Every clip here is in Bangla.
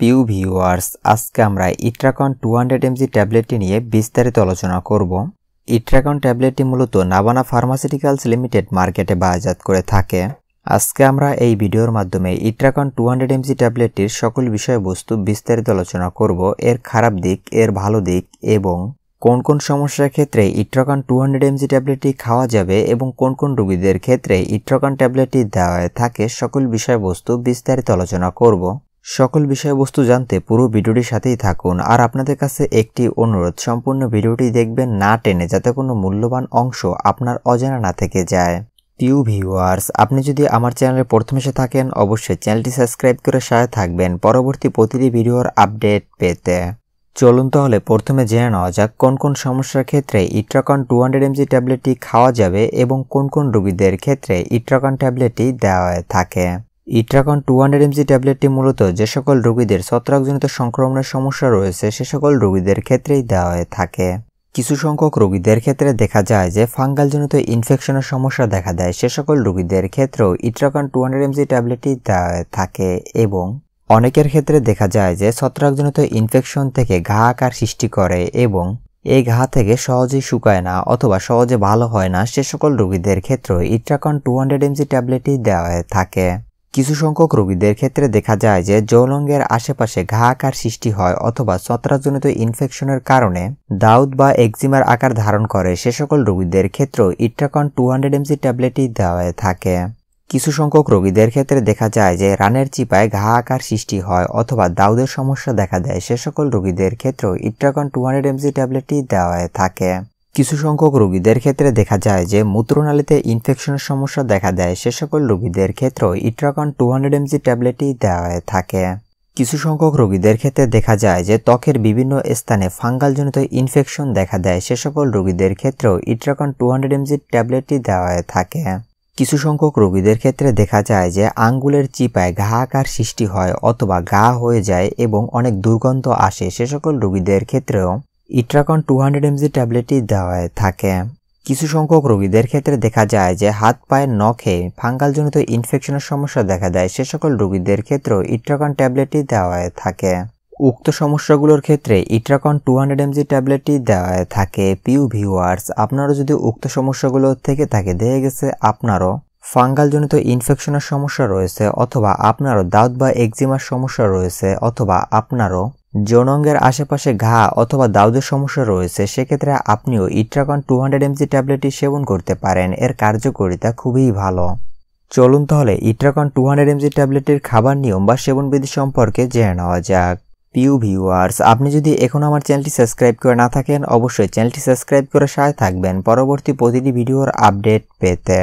পিউ ভিউয়ার্স আজকে আমরা ইট্রাকন টু হান্ড্রেড এমজি ট্যাবলেটটি নিয়ে বিস্তারিত আলোচনা করব ইট্রাকন ট্যাবলেটটি মূলত নাবানা ফার্মাসিউটিক্যালস লিমিটেড মার্কেটে বাজাত করে থাকে আজকে আমরা এই ভিডিওর মাধ্যমে ইট্রাকন টু হান্ড্রেড এমজি ট্যাবলেটটির সকল বিষয়বস্তু বিস্তারিত আলোচনা করব এর খারাপ দিক এর ভালো দিক এবং কোন কোন সমস্যার ক্ষেত্রে ইট্রাকন টু হান্ড্রেড এমজি ট্যাবলেটটি খাওয়া যাবে এবং কোন কোন রোগীদের ক্ষেত্রে ইট্রাকন ট্যাবলেটটি দেওয়া থাকে সকল বিষয়বস্তু বিস্তারিত আলোচনা করব সকল বিষয়বস্তু জানতে পুরো ভিডিওটির সাথেই থাকুন আর আপনাদের কাছে একটি অনুরোধ সম্পূর্ণ ভিডিওটি দেখবেন না টেনে যাতে কোনো মূল্যবান অংশ আপনার অজানা না থেকে যায় প্রিয় ভিউয়ার্স আপনি যদি আমার চ্যানেলে প্রথম এসে থাকেন অবশ্যই চ্যানেলটি সাবস্ক্রাইব করে সাথে থাকবেন পরবর্তী প্রতিটি ভিডিওর আপডেট পেতে চলুন তাহলে প্রথমে জেনে নেওয়া যাক কোন কোন সমস্যার ক্ষেত্রে ইট্রাকন টু হান্ড্রেড এমজি ট্যাবলেটটি খাওয়া যাবে এবং কোন কোন রোগীদের ক্ষেত্রে ইট্রাকন ট্যাবলেটটি দেওয়া থাকে ইট্রাকন টু হান্ড্রেড এমজি ট্যাবলেটটি মূলত যে সকল রোগীদের ছত্রাকজনিত সংক্রমণের সমস্যা রয়েছে সে সকল রোগীদের ক্ষেত্রেই দেওয়া হয়ে থাকে কিছু সংখ্যক রোগীদের ক্ষেত্রে দেখা যায় যে ফাঙ্গালজনিত ইনফেকশনের সমস্যা দেখা দেয় সে সকল রোগীদের ক্ষেত্রেও ইট্রাকন টু হান্ড্রেড এমজি ট্যাবলেটটি দেওয়া হয়ে থাকে এবং অনেকের ক্ষেত্রে দেখা যায় যে ছত্রাকজনিত ইনফেকশন থেকে ঘা আকার সৃষ্টি করে এবং এই ঘা থেকে সহজেই শুকায় না অথবা সহজে ভালো হয় না সে সকল রোগীদের ক্ষেত্রেও ইট্রাকন টু হান্ড্রেড এমজি ট্যাবলেটই দেওয়া হয়ে থাকে কিছু সংখ্যক রোগীদের ক্ষেত্রে দেখা যায় যে যৌলঙ্গের আশেপাশে ঘা আকার সৃষ্টি হয় অথবা ছত্রাজনিত ইনফেকশনের কারণে দাউদ বা এক্সিমার আকার ধারণ করে সে সকল রোগীদের ক্ষেত্রেও ইট্রাকন টু হান্ড্রেড এমসি ট্যাবলেটই দেওয়া থাকে কিছু সংখ্যক রোগীদের ক্ষেত্রে দেখা যায় যে রানের চিপায় ঘা আকার সৃষ্টি হয় অথবা দাউদের সমস্যা দেখা দেয় সে সকল রোগীদের ক্ষেত্রেও ইট্রাকন টু হান্ড্রেড এমজি ট্যাবলেটই দেওয়া থাকে কিছু সংখ্যক রোগীদের ক্ষেত্রে দেখা যায় যে মূত্রনালীতে ইনফেকশনের সমস্যা দেখা দেয় সে সকল রোগীদের ক্ষেত্রেও ইট্রাকন টু হান্ড্রেড এমজি ট্যাবলেটই দেওয়া হয়ে থাকে কিছু সংখ্যক রোগীদের ক্ষেত্রে দেখা যায় যে ত্বকের বিভিন্ন স্থানে ফাঙ্গালজনিত ইনফেকশন দেখা দেয় সে সকল রোগীদের ক্ষেত্রেও ইট্রাকন টু হান্ড্রেড এমজি ট্যাবলেটটি দেওয়া হয়ে থাকে কিছু সংখ্যক রোগীদের ক্ষেত্রে দেখা যায় যে আঙ্গুলের চিপায় ঘা আকার সৃষ্টি হয় অথবা ঘা হয়ে যায় এবং অনেক দুর্গন্ধ আসে সে সকল রোগীদের ক্ষেত্রেও ইট্রাকন টু হান্ড্রেড এমজি ট্যাবলেটই দেওয়া থাকে কিছু সংখ্যক রোগীদের ক্ষেত্রে দেখা যায় যে হাত পায়ের নখে ফাঙ্গালজনিত ইনফেকশনের সমস্যা দেখা দেয় সে সকল রোগীদের ক্ষেত্রেও ইট্রাকন ট্যাবলেটই দেওয়া থাকে উক্ত সমস্যাগুলোর ক্ষেত্রে ইট্রাকন টু হান্ড্রেড এমজি ট্যাবলেটটি দেওয়া থাকে পিউ ভিউয়ার্স আপনারও যদি উক্ত সমস্যাগুলো থেকে থাকে দেখে গেছে আপনারও ফাঙ্গালজনিত ইনফেকশনের সমস্যা রয়েছে অথবা আপনারও দাঁত বা একজিমার সমস্যা রয়েছে অথবা আপনারও যৌনঙ্গের আশেপাশে ঘা অথবা দাউদের সমস্যা রয়েছে সেক্ষেত্রে আপনিও ইট্রাকন টু হান্ড্রেড এমজি ট্যাবলেটটি সেবন করতে পারেন এর কার্যকারিতা খুবই ভালো চলুন তাহলে ইট্রাকন টু হান্ড্রেড এমজি ট্যাবলেটের খাবার নিয়ম বা সেবনবিধি সম্পর্কে জেনে নেওয়া যাক পিউ ভিউয়ার্স আপনি যদি এখন আমার চ্যানেলটি সাবস্ক্রাইব করে না থাকেন অবশ্যই চ্যানেলটি সাবস্ক্রাইব করে সায় থাকবেন পরবর্তী প্রতিটি ভিডিওর আপডেট পেতে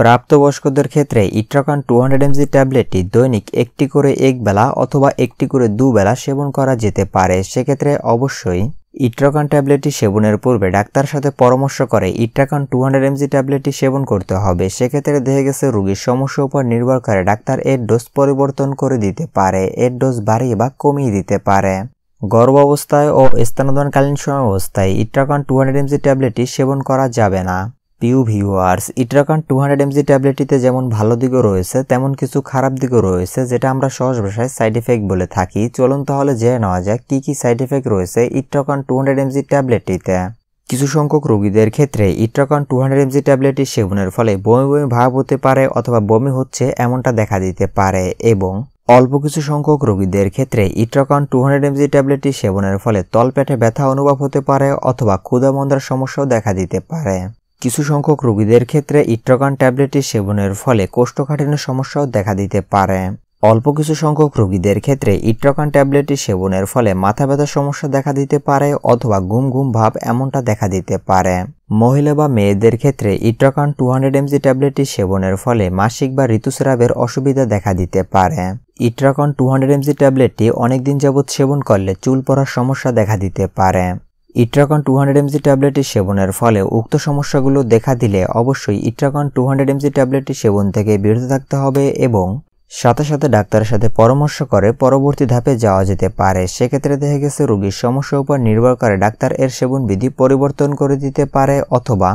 প্রাপ্তবয়স্কদের ক্ষেত্রে ইট্রাকান টু হান্ড্রেড এমজি ট্যাবলেটটি দৈনিক একটি করে একবেলা অথবা একটি করে দুবেলা সেবন করা যেতে পারে সেক্ষেত্রে অবশ্যই ইট্রাকান ট্যাবলেটটি সেবনের পূর্বে ডাক্তার সাথে পরামর্শ করে ইট্রাকান টু হান্ড্রেড এমজি ট্যাবলেটটি সেবন করতে হবে সেক্ষেত্রে দেখা গেছে রোগীর সমস্যার উপর নির্ভর করে ডাক্তার এর ডোজ পরিবর্তন করে দিতে পারে এর ডোজ বাড়িয়ে বা কমিয়ে দিতে পারে গর্ভাবস্থায় ও স্থানোদনকালীন সময় অবস্থায় ইট্রাকান টু হান্ড্রেড এমজি ট্যাবলেটটি সেবন করা যাবে না view viewers Itracon two hundred MG ট্যাবলেটটিতে যেমন ভালো দিকও রয়েছে তেমন কিছু খারাপ দিকও রয়েছে যেটা আমরা সহজ ভাষায় সাইড এফেক্ট বলে থাকি চলুন তাহলে জেনে নেওয়া যাক কী কী সাইড এফেক্ট রয়েছে ইট্রাকান টু হান্ড্রেড এমজি ট্যাবলেটটিতে কিছু সংখ্যক রোগীদের ক্ষেত্রে ইট্রাকন টু হান্ড্রেড এমজি ট্যাবলেটটি সেবনের ফলে বমি বমি ভাব হতে পারে অথবা বমি হচ্ছে এমনটা দেখা দিতে পারে এবং অল্প কিছু সংখ্যক রোগীদের ক্ষেত্রে ইট্রাকন টু হান্ড্রেড এমজি ট্যাবলেটটি সেবনের ফলে তলপেটে ব্যথা অনুভব হতে পারে অথবা মন্দার সমস্যাও দেখা দিতে পারে কিছু সংখ্যক রোগীদের ক্ষেত্রে ইট্রোকান ট্যাবলেটটি সেবনের ফলে কোষ্ঠকাঠিন্য সমস্যাও দেখা দিতে পারে অল্প কিছু সংখ্যক রোগীদের ক্ষেত্রে ইট্রোকান ট্যাবলেটটি সেবনের ফলে মাথা ব্যথার সমস্যা দেখা দিতে পারে অথবা ঘুম ঘুম ভাব এমনটা দেখা দিতে পারে মহিলা বা মেয়েদের ক্ষেত্রে ইট্রোকান টু হান্ড্রেড এমজি ট্যাবলেটটি সেবনের ফলে মাসিক বা ঋতুস্রাবের অসুবিধা দেখা দিতে পারে ইট্রাকন টু হান্ড্রেড এমজি ট্যাবলেটটি অনেকদিন যাবৎ সেবন করলে চুল পড়ার সমস্যা দেখা দিতে পারে ইট্রাকন টু হান্ড্রেড এমজি ট্যাবলেটটি সেবনের ফলে উক্ত সমস্যাগুলো দেখা দিলে অবশ্যই ইট্রাকন টু হান্ড্রেড এমজি ট্যাবলেটটি সেবন থেকে বিরত থাকতে হবে এবং সাথে সাথে ডাক্তারের সাথে পরামর্শ করে পরবর্তী ধাপে যাওয়া যেতে পারে সেক্ষেত্রে দেখা গেছে রোগীর সমস্যার উপর নির্ভর করে ডাক্তার এর সেবন বিধি পরিবর্তন করে দিতে পারে অথবা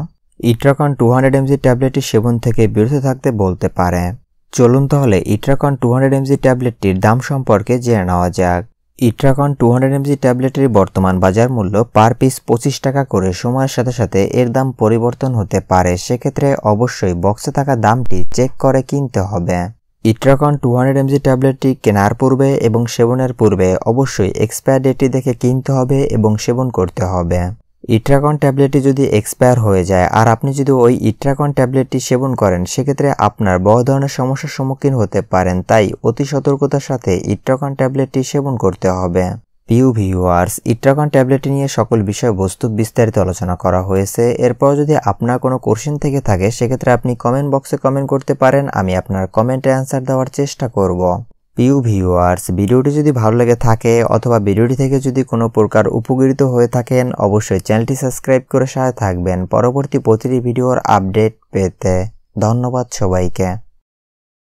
ইট্রাকন টু হান্ড্রেড এমজি ট্যাবলেটটি সেবন থেকে বিরত থাকতে বলতে পারে চলুন তাহলে ইট্রাকন টু হান্ড্রেড এমজি ট্যাবলেটটির দাম সম্পর্কে জেনে নেওয়া যাক ইট্রাকন টু হান্ড্রেড এমজি ট্যাবলেটের বর্তমান বাজার মূল্য পার পিস পঁচিশ টাকা করে সময়ের সাথে সাথে এর দাম পরিবর্তন হতে পারে সেক্ষেত্রে অবশ্যই বক্সে থাকা দামটি চেক করে কিনতে হবে ইট্রাকন টু হান্ড্রেড এমজি ট্যাবলেটটি কেনার পূর্বে এবং সেবনের পূর্বে অবশ্যই এক্সপায়ার ডেটটি দেখে কিনতে হবে এবং সেবন করতে হবে ইট্রাকন ট্যাবলেটটি যদি এক্সপায়ার হয়ে যায় আর আপনি যদি ওই ইট্রাকন ট্যাবলেটটি সেবন করেন সেক্ষেত্রে আপনার বহু ধরনের সমস্যার সম্মুখীন হতে পারেন তাই অতি সতর্কতার সাথে ইট্রাকন ট্যাবলেটটি সেবন করতে হবে পিউ ভিউয়ার্স ইট্রাকন ট্যাবলেটটি নিয়ে সকল বস্তু বিস্তারিত আলোচনা করা হয়েছে এরপর যদি আপনার কোনো কোশ্চেন থেকে থাকে সেক্ষেত্রে আপনি কমেন্ট বক্সে কমেন্ট করতে পারেন আমি আপনার কমেন্টে অ্যান্সার দেওয়ার চেষ্টা করব প্রিয় ভিউয়ার্স ভিডিওটি যদি ভালো লেগে থাকে অথবা ভিডিওটি থেকে যদি কোনো প্রকার উপকৃত হয়ে থাকেন অবশ্যই চ্যানেলটি সাবস্ক্রাইব করে সহায় থাকবেন পরবর্তী প্রতিটি ভিডিওর আপডেট পেতে ধন্যবাদ সবাইকে